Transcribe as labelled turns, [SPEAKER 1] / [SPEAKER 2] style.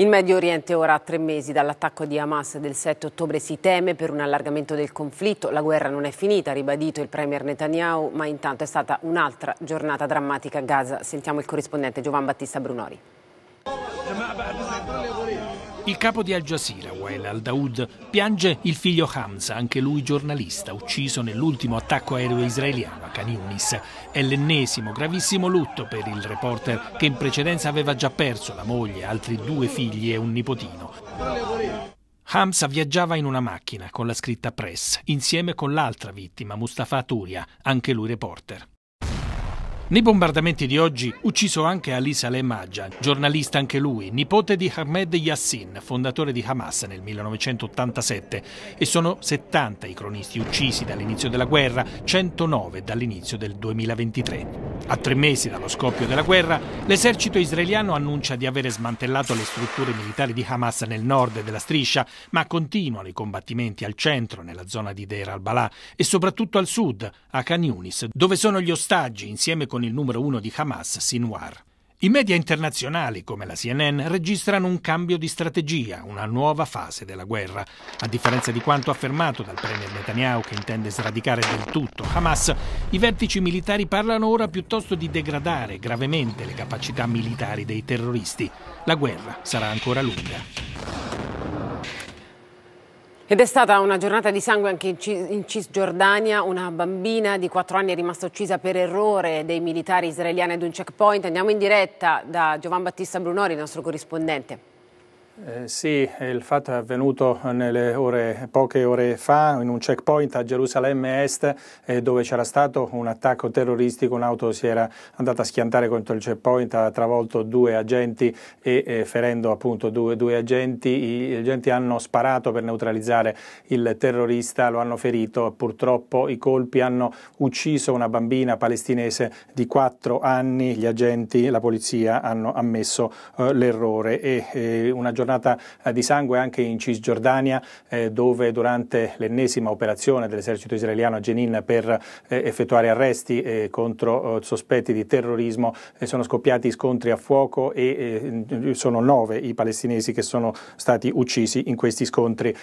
[SPEAKER 1] In Medio Oriente ora a tre mesi dall'attacco di Hamas del 7 ottobre si teme per un allargamento del conflitto. La guerra non è finita, ha ribadito il premier Netanyahu, ma intanto è stata un'altra giornata drammatica a Gaza. Sentiamo il corrispondente Giovan Battista Brunori.
[SPEAKER 2] Il capo di Al Jazeera, Wael al-Daoud, piange il figlio Hamza, anche lui giornalista, ucciso nell'ultimo attacco aereo israeliano a Khan Yunis. È l'ennesimo gravissimo lutto per il reporter che in precedenza aveva già perso la moglie, altri due figli e un nipotino. Hamza viaggiava in una macchina con la scritta Press, insieme con l'altra vittima, Mustafa Turia, anche lui reporter. Nei bombardamenti di oggi ucciso anche Ali Saleh Maggia, giornalista anche lui, nipote di Ahmed Yassin, fondatore di Hamas nel 1987. E sono 70 i cronisti uccisi dall'inizio della guerra, 109 dall'inizio del 2023. A tre mesi dallo scoppio della guerra, l'esercito israeliano annuncia di avere smantellato le strutture militari di Hamas nel nord della striscia, ma continuano i combattimenti al centro, nella zona di Deir al-Balà, e soprattutto al sud, a Khan Yunis, dove sono gli ostaggi insieme con con il numero uno di Hamas, Sinwar. I media internazionali, come la CNN, registrano un cambio di strategia, una nuova fase della guerra. A differenza di quanto affermato dal premier Netanyahu, che intende sradicare del tutto Hamas, i vertici militari parlano ora piuttosto di degradare gravemente le capacità militari dei terroristi. La guerra sarà ancora lunga.
[SPEAKER 1] Ed è stata una giornata di sangue anche in Cisgiordania, una bambina di 4 anni è rimasta uccisa per errore dei militari israeliani ad un checkpoint. Andiamo in diretta da Giovan Battista Brunori, il nostro corrispondente.
[SPEAKER 2] Eh, sì, il fatto è avvenuto nelle ore, poche ore fa in un checkpoint a Gerusalemme Est eh, dove c'era stato un attacco terroristico, un'auto si era andata a schiantare contro il checkpoint, ha travolto due agenti e eh, ferendo appunto due, due agenti, gli agenti hanno sparato per neutralizzare il terrorista, lo hanno ferito, purtroppo i colpi hanno ucciso una bambina palestinese di 4 anni, gli agenti, la polizia hanno ammesso eh, l'errore e eh, una giornata giornata eh, di sangue anche in Cisgiordania eh, dove durante l'ennesima operazione dell'esercito israeliano a Jenin per eh, effettuare arresti eh, contro eh, sospetti di terrorismo eh, sono scoppiati scontri a fuoco e sono nove i palestinesi che sono stati uccisi in questi scontri.